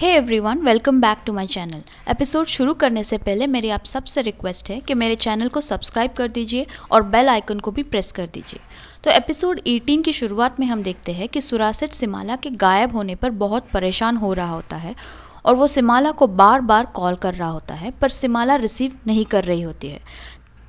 hey everyone welcome back to my channel episode शुरू करने से पहले मेरी आप सबसे रिक्वेस्ट है कि मेरे चैनल को सब्सक्राइब कर दीजिए और बेल आइकन को भी प्रेस कर दीजिए तो एपिसोड 18 की शुरुआत में हम देखते हैं कि सुरासेट सिमाला के गायब होने पर बहुत परेशान हो रहा होता है और वो सिमाला को बार बार कॉल कर रहा होता है पर सिमाला रिसीव नहीं कर रही होती है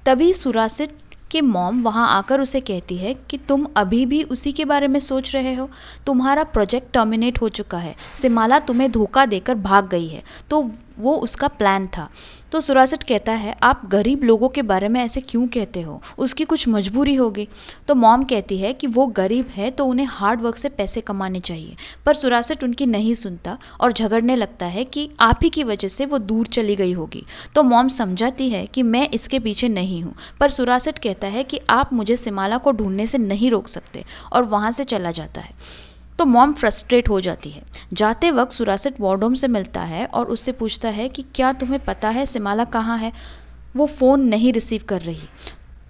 तभी सुरासिट कि मॉम वहाँ आकर उसे कहती है कि तुम अभी भी उसी के बारे में सोच रहे हो तुम्हारा प्रोजेक्ट टर्मिनेट हो चुका है सिमाला तुम्हें धोखा देकर भाग गई है तो वो उसका प्लान था तो सुरासट कहता है आप गरीब लोगों के बारे में ऐसे क्यों कहते हो उसकी कुछ मजबूरी होगी तो मॉम कहती है कि वो गरीब है तो उन्हें हार्ड वर्क से पैसे कमाने चाहिए पर सुरासट उनकी नहीं सुनता और झगड़ने लगता है कि आप ही की वजह से वो दूर चली गई होगी तो मॉम समझाती है कि मैं इसके पीछे नहीं हूँ पर सुरासट कहता है कि आप मुझे सिमाला को ढूंढने से नहीं रोक सकते और वहाँ से चला जाता है तो मॉम फ्रस्ट्रेट हो जाती है जाते वक्त सुरासेट वार्डोम से मिलता है और उससे पूछता है कि क्या तुम्हें पता है सिमाला कहाँ है वो फ़ोन नहीं रिसीव कर रही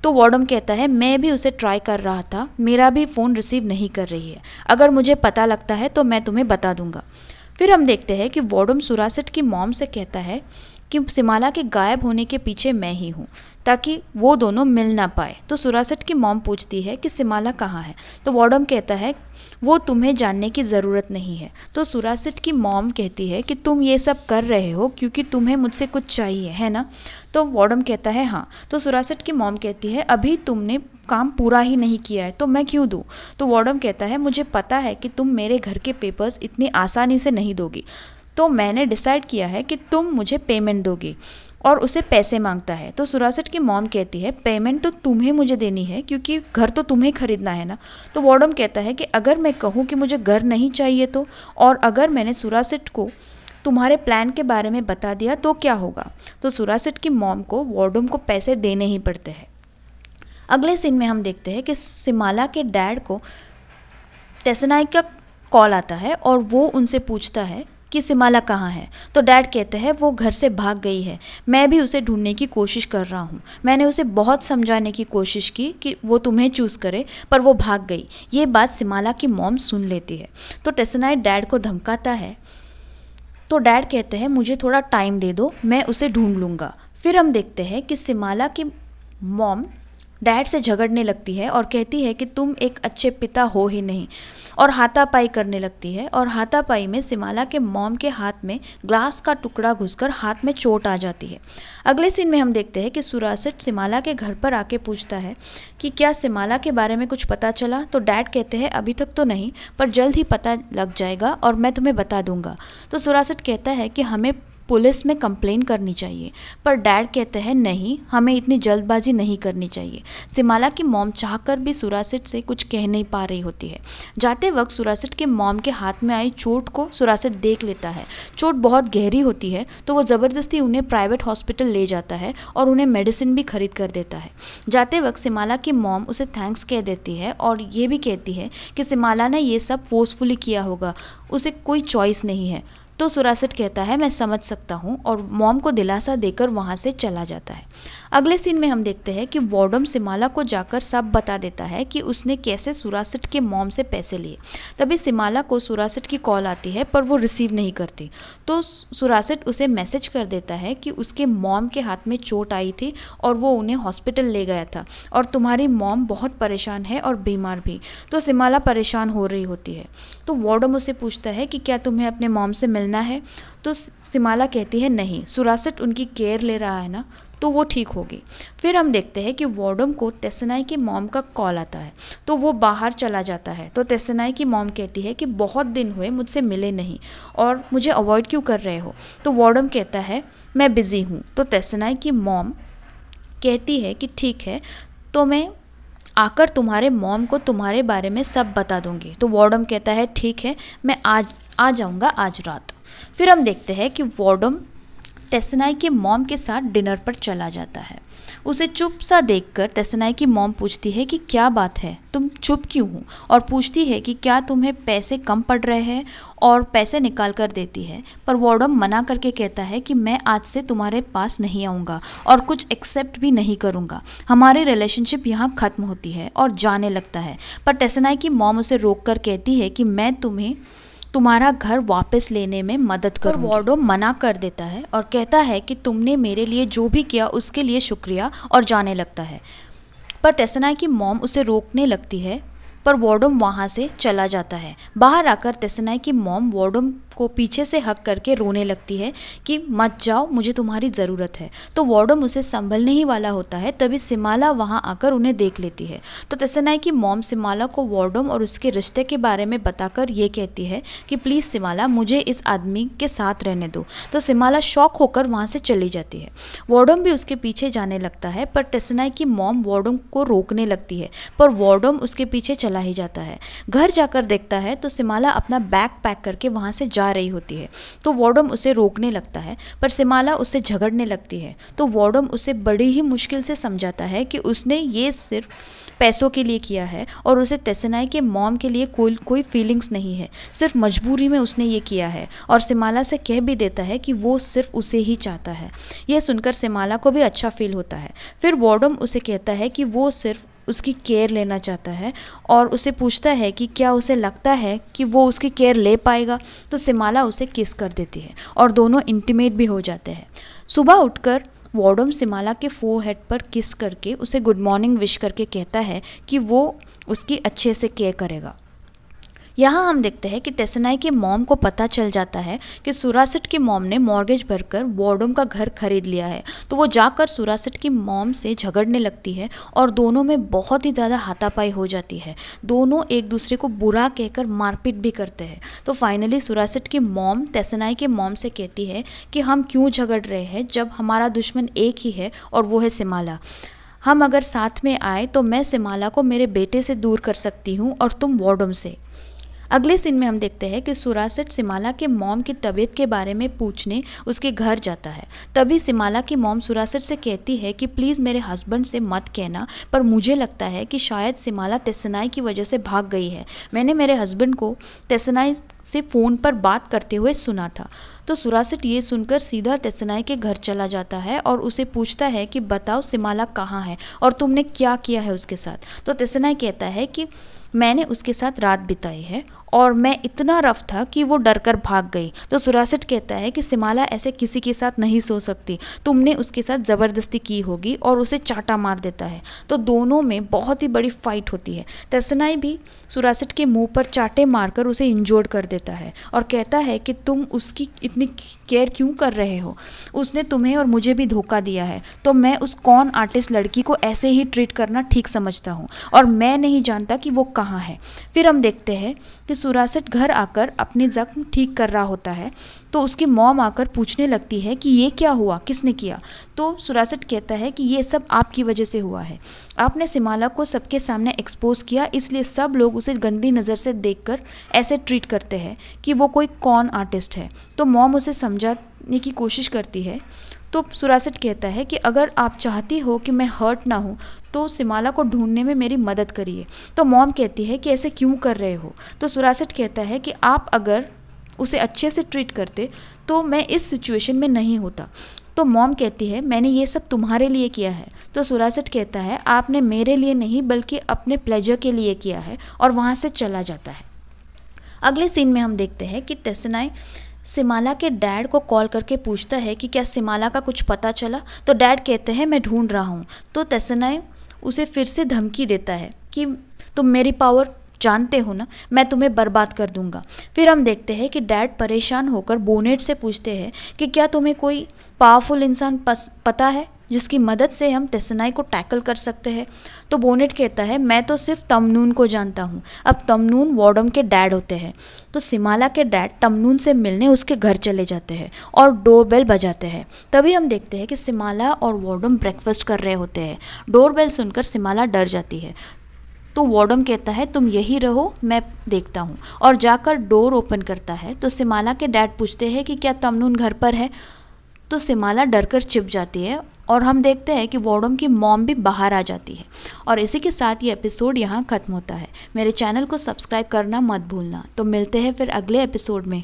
तो वार्डम कहता है मैं भी उसे ट्राई कर रहा था मेरा भी फ़ोन रिसीव नहीं कर रही है अगर मुझे पता लगता है तो मैं तुम्हें बता दूंगा फिर हम देखते हैं कि वार्डम सुरासेट की मॉम से कहता है कि सिमाला के गायब होने के पीछे मैं ही हूँ ताकि वो दोनों मिल ना पाए तो सुरासठ की मॉम पूछती है कि सिमाला कहाँ है तो वॉडम कहता है वो तुम्हें जानने की ज़रूरत नहीं है तो सुरासठ की मॉम कहती है कि तुम ये सब कर रहे हो क्योंकि तुम्हें मुझसे कुछ चाहिए है ना तो वॉडम कहता है हाँ तो सुरासठ की मॉम कहती है अभी तुमने काम पूरा ही नहीं किया है तो मैं क्यों दूँ तो वॉडम कहता है मुझे पता है कि तुम मेरे घर के पेपर्स इतनी आसानी से नहीं दोगी तो मैंने डिसाइड किया है कि तुम मुझे पेमेंट दोगे और उसे पैसे मांगता है तो सुरासठ की मॉम कहती है पेमेंट तो तुम्हें मुझे देनी है क्योंकि घर तो तुम्हें खरीदना है ना तो वॉडम कहता है कि अगर मैं कहूँ कि मुझे घर नहीं चाहिए तो और अगर मैंने सुरासठ को तुम्हारे प्लान के बारे में बता दिया तो क्या होगा तो सुरासठ की मॉम को वॉर्डम को पैसे देने ही पड़ते हैं अगले सीन में हम देखते हैं कि सिमाला के डैड को टेसनाई का कॉल आता है और वो उनसे पूछता है कि सिमाला कहाँ है तो डैड कहते हैं वो घर से भाग गई है मैं भी उसे ढूंढने की कोशिश कर रहा हूँ मैंने उसे बहुत समझाने की कोशिश की कि वो तुम्हें चूज़ करे पर वो भाग गई ये बात सिमाला की मॉम सुन लेती है तो टेसनाइट डैड को धमकाता है तो डैड कहते हैं मुझे थोड़ा टाइम दे दो मैं उसे ढूंढ लूँगा फिर हम देखते हैं कि सिमाला की मॉम डैड से झगड़ने लगती है और कहती है कि तुम एक अच्छे पिता हो ही नहीं और हाथापाई करने लगती है और हाथापाई में सिमाला के मॉम के हाथ में ग्लास का टुकड़ा घुसकर हाथ में चोट आ जाती है अगले सीन में हम देखते हैं कि सुरासठ सिमाला के घर पर आके पूछता है कि क्या सिमाला के बारे में कुछ पता चला तो डैड कहते हैं अभी तक तो नहीं पर जल्द ही पता लग जाएगा और मैं तुम्हें बता दूंगा तो सुरासठ कहता है कि हमें पुलिस में कंप्लेन करनी चाहिए पर डैड कहते हैं नहीं हमें इतनी जल्दबाजी नहीं करनी चाहिए सिमाला की मोम चाहकर भी सुरासिट से कुछ कह नहीं पा रही होती है जाते वक्त सुरासिट के मोम के हाथ में आई चोट को सुरासिट देख लेता है चोट बहुत गहरी होती है तो वो ज़बरदस्ती उन्हें प्राइवेट हॉस्पिटल ले जाता है और उन्हें मेडिसिन भी खरीद कर देता है जाते वक्त सिमाला की मोम उसे थैंक्स कह देती है और ये भी कहती है कि सिमाला ने ये सब फोर्सफुली किया होगा उसे कोई चॉइस नहीं है तो सुरासठ कहता है मैं समझ सकता हूँ और मॉम को दिलासा देकर वहाँ से चला जाता है अगले सीन में हम देखते हैं कि वॉर्डम सिमाला को जाकर सब बता देता है कि उसने कैसे सुरासठ के मॉम से पैसे लिए तभी सिमाला को सुरासठ की कॉल आती है पर वो रिसीव नहीं करती तो सुरासठ उसे मैसेज कर देता है कि उसके मॉम के हाथ में चोट आई थी और वो उन्हें हॉस्पिटल ले गया था और तुम्हारी मॉम बहुत परेशान है और बीमार भी तो सिमाला परेशान हो रही होती है तो वॉर्डम उसे पूछता है कि क्या तुम्हें अपने मॉम से मिलना है तो सिमाला कहती है नहीं सुरासठ उनकी केयर ले रहा है ना तो वो ठीक होगी फिर हम देखते हैं कि वार्डम को तेसनाई की मॉम का कॉल आता है तो वो बाहर चला जाता है तो तेसनाई की मॉम कहती है कि बहुत दिन हुए मुझसे मिले नहीं और मुझे अवॉइड क्यों कर रहे हो तो वार्डम कहता है मैं बिज़ी हूँ तो तेसनाई की मॉम कहती है कि ठीक है तो मैं आकर तुम्हारे मॉम को तुम्हारे बारे में सब बता दूंगी तो वार्डम कहता है ठीक है मैं आज आ जाऊँगा आज रात फिर हम देखते हैं कि वार्डम टेसनाई के मॉम के साथ डिनर पर चला जाता है उसे चुप सा देखकर टेसनाई की मॉम पूछती है कि क्या बात है तुम चुप क्यों हो और पूछती है कि क्या तुम्हें पैसे कम पड़ रहे हैं और पैसे निकाल कर देती है पर वार्डम मना करके कहता है कि मैं आज से तुम्हारे पास नहीं आऊँगा और कुछ एक्सेप्ट भी नहीं करूँगा हमारी रिलेशनशिप यहाँ ख़त्म होती है और जाने लगता है पर टेसनाई की मॉम उसे रोक कर कहती है कि मैं तुम्हें तुम्हारा घर वापस लेने में मदद कर वार्डो मना कर देता है और कहता है कि तुमने मेरे लिए जो भी किया उसके लिए शुक्रिया और जाने लगता है पर टेसनाई की मॉम उसे रोकने लगती है पर वार्डोम वहाँ से चला जाता है बाहर आकर तेसनाई की मॉम वार्डोम को पीछे से हक करके रोने लगती है कि मत जाओ मुझे तुम्हारी ज़रूरत है तो वार्डम उसे संभलने ही वाला होता है तभी सिमाला वहाँ आकर उन्हें देख लेती है तो तसनाई की मॉम सिमाला को वार्डम और उसके रिश्ते के बारे में बताकर ये कहती है कि प्लीज़ सिमाला मुझे इस आदमी के साथ रहने दो तो सिमाला शौक होकर वहाँ से चली जाती है वार्डम भी उसके पीछे जाने लगता है पर टेसनाई की मॉम वार्डम को रोकने लगती है पर वार्डम उसके पीछे चला ही जाता है घर जाकर देखता है तो सिमाला अपना बैग पैक करके वहाँ से जा खा रही होती है तो वॉडम उसे रोकने लगता है पर सिमाला उससे झगड़ने लगती है तो वॉडम उसे बड़ी ही मुश्किल से समझाता है कि उसने ये सिर्फ पैसों के लिए किया है और उसे तेसनाई के मॉम के लिए कोई कोई फीलिंग्स नहीं है सिर्फ मजबूरी में उसने ये किया है और सिमाला से कह भी देता है कि वो सिर्फ उसे ही चाहता है यह सुनकर सिमाला को भी अच्छा फील होता है फिर वॉडम उसे कहता है कि वो सिर्फ उसकी केयर लेना चाहता है और उसे पूछता है कि क्या उसे लगता है कि वो उसकी केयर ले पाएगा तो सिमाला उसे किस कर देती है और दोनों इंटीमेट भी हो जाते हैं सुबह उठकर वॉडम सिमाला के फोर हेड पर किस करके उसे गुड मॉर्निंग विश करके कहता है कि वो उसकी अच्छे से केयर करेगा यहाँ हम देखते हैं कि तेसनाई के मॉम को पता चल जाता है कि सुरासठ की मॉम ने मॉर्गेज भरकर वार्डोम का घर खरीद लिया है तो वो जाकर सुरासठ की मॉम से झगड़ने लगती है और दोनों में बहुत ही ज़्यादा हाथापाई हो जाती है दोनों एक दूसरे को बुरा कहकर मारपीट भी करते हैं तो फाइनली सुरासठ की मॉम तेसनाई के मॉम से कहती है कि हम क्यों झगड़ रहे हैं जब हमारा दुश्मन एक ही है और वो है सिमाला हम अगर साथ में आए तो मैं सिमाला को मेरे बेटे से दूर कर सकती हूँ और तुम वार्डम से अगले सीन में हम देखते हैं कि सुरासेट सिमाला के मॉम की तबीयत के बारे में पूछने उसके घर जाता है तभी सिमाला की मॉम सुरासेट से कहती है कि प्लीज़ मेरे हस्बैंड से मत कहना पर मुझे लगता है कि शायद सिमाला तेसनाई की वजह से भाग गई है मैंने मेरे हस्बैंड को तेसनाई से फ़ोन पर बात करते हुए सुना था तो सुरासेट ये सुनकर सीधा तेसनाई के घर चला जाता है और उसे पूछता है कि बताओ सिमाला कहाँ है और तुमने क्या किया है उसके साथ तो तेसनाई कहता है कि मैंने उसके साथ रात बिताई है और मैं इतना रफ था कि वो डर कर भाग गई तो सुरासट कहता है कि सिमाला ऐसे किसी के साथ नहीं सो सकती तुमने उसके साथ ज़बरदस्ती की होगी और उसे चाटा मार देता है तो दोनों में बहुत ही बड़ी फाइट होती है तसनाई भी सुरासट के मुंह पर चाटे मारकर उसे इंजोर्ड कर देता है और कहता है कि तुम उसकी इतनी केयर क्यों कर रहे हो उसने तुम्हें और मुझे भी धोखा दिया है तो मैं उस कौन आर्टिस्ट लड़की को ऐसे ही ट्रीट करना ठीक समझता हूँ और मैं नहीं जानता कि वो कहाँ है फिर हम देखते हैं कि सुरासठ घर आकर अपने जख्म ठीक कर रहा होता है तो उसकी मॉम आकर पूछने लगती है कि ये क्या हुआ किसने किया तो सुरासठ कहता है कि ये सब आपकी वजह से हुआ है आपने सिमाला को सबके सामने एक्सपोज किया इसलिए सब लोग उसे गंदी नज़र से कर ऐसे ट्रीट करते हैं कि वो कोई कौन आर्टिस्ट है तो मॉम उसे समझाने की कोशिश करती है तो सुरासट कहता है कि अगर आप चाहती हो कि मैं हर्ट ना हूँ तो सिमाला को ढूंढने में मेरी मदद करिए तो मॉम कहती है कि ऐसे क्यों कर रहे हो तो सुरासट कहता है कि आप अगर उसे अच्छे से ट्रीट करते तो मैं इस सिचुएशन में नहीं होता तो मॉम कहती है मैंने ये सब तुम्हारे लिए किया है तो सुरासट कहता है आपने मेरे लिए नहीं बल्कि अपने प्लेजर के लिए किया है और वहाँ से चला जाता है अगले सीन में हम देखते हैं कि तेसनाई सिमाला के डैड को कॉल करके पूछता है कि क्या सिमाला का कुछ पता चला तो डैड कहते हैं मैं ढूंढ रहा हूँ तो तसनाई उसे फिर से धमकी देता है कि तुम मेरी पावर जानते हो ना मैं तुम्हें बर्बाद कर दूंगा फिर हम देखते हैं कि डैड परेशान होकर बोनेट से पूछते हैं कि क्या तुम्हें कोई पावरफुल इंसान पस, पता है जिसकी मदद से हम टेसनाई को टैकल कर सकते हैं तो बोनेट कहता है मैं तो सिर्फ तमनून को जानता हूँ अब तमनून वॉडम के डैड होते हैं तो सिमाला के डैड तमनून से मिलने उसके घर चले जाते हैं और बेल बजाते हैं तभी हम देखते हैं कि सिमाला और वॉडम ब्रेकफास्ट कर रहे होते हैं डोरबेल सुनकर सिमाला डर जाती है तो वॉडम कहता है तुम यही रहो मैं देखता हूँ और जाकर डोर ओपन करता है तो सिमाला के डैड पूछते हैं कि क्या तमनून घर पर है तो सिमाला डरकर छिप जाती है और हम देखते हैं कि वॉडम की मॉम भी बाहर आ जाती है और इसी के साथ ये एपिसोड यहाँ ख़त्म होता है मेरे चैनल को सब्सक्राइब करना मत भूलना तो मिलते हैं फिर अगले एपिसोड में